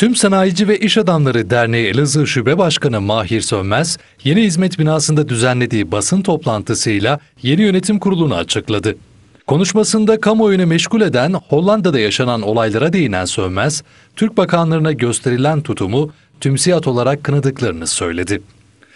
Tüm Sanayici ve İş Adamları Derneği Elazığ Şube Başkanı Mahir Sönmez, yeni hizmet binasında düzenlediği basın toplantısıyla yeni yönetim kurulunu açıkladı. Konuşmasında kamuoyunu meşgul eden Hollanda'da yaşanan olaylara değinen Sönmez, Türk bakanlarına gösterilen tutumu tümsiyat olarak kınadıklarını söyledi.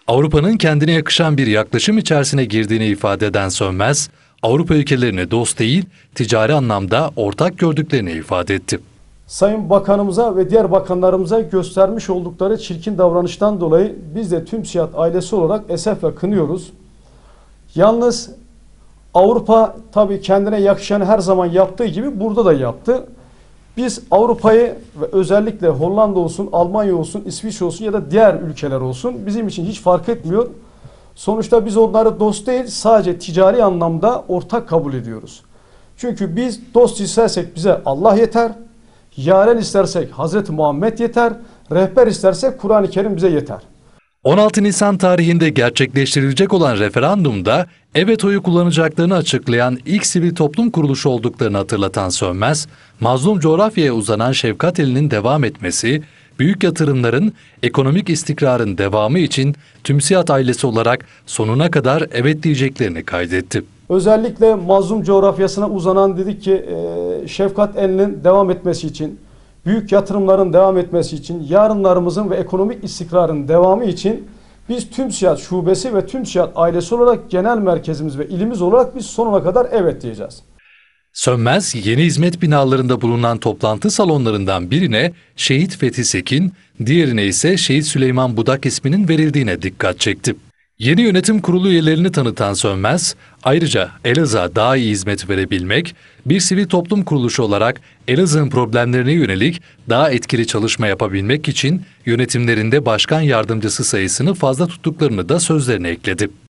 Avrupa'nın kendine yakışan bir yaklaşım içerisine girdiğini ifade eden Sönmez, Avrupa ülkelerini dost değil, ticari anlamda ortak gördüklerini ifade etti. Sayın Bakanımıza ve diğer bakanlarımıza göstermiş oldukları çirkin davranıştan dolayı biz de tüm siyat ailesi olarak esefle kınıyoruz. Yalnız Avrupa tabii kendine yakışan her zaman yaptığı gibi burada da yaptı. Biz Avrupa'yı ve özellikle Hollanda olsun, Almanya olsun, İsviçre olsun ya da diğer ülkeler olsun bizim için hiç fark etmiyor. Sonuçta biz onları dost değil sadece ticari anlamda ortak kabul ediyoruz. Çünkü biz dost istersek bize Allah yeter. Yaren istersek Hazreti Muhammed yeter, rehber istersek Kur'an-ı Kerim bize yeter. 16 Nisan tarihinde gerçekleştirilecek olan referandumda evet oyu kullanacaklarını açıklayan ilk sivil toplum kuruluşu olduklarını hatırlatan Sönmez, mazlum coğrafyaya uzanan şefkat elinin devam etmesi, büyük yatırımların ekonomik istikrarın devamı için TÜMSİAD ailesi olarak sonuna kadar evet diyeceklerini kaydetti. Özellikle mazlum coğrafyasına uzanan dedik ki şefkat elinin devam etmesi için, büyük yatırımların devam etmesi için, yarınlarımızın ve ekonomik istikrarın devamı için biz tüm siyat şubesi ve tüm siyat ailesi olarak genel merkezimiz ve ilimiz olarak biz sonuna kadar evet diyeceğiz. Sönmez yeni hizmet binalarında bulunan toplantı salonlarından birine Şehit Fethi Sekin, diğerine ise Şehit Süleyman Budak isminin verildiğine dikkat çekti. Yeni yönetim kurulu üyelerini tanıtan Sönmez, ayrıca Elazığ'a daha iyi hizmet verebilmek, bir sivil toplum kuruluşu olarak Elazığ'ın problemlerine yönelik daha etkili çalışma yapabilmek için yönetimlerinde başkan yardımcısı sayısını fazla tuttuklarını da sözlerine ekledi.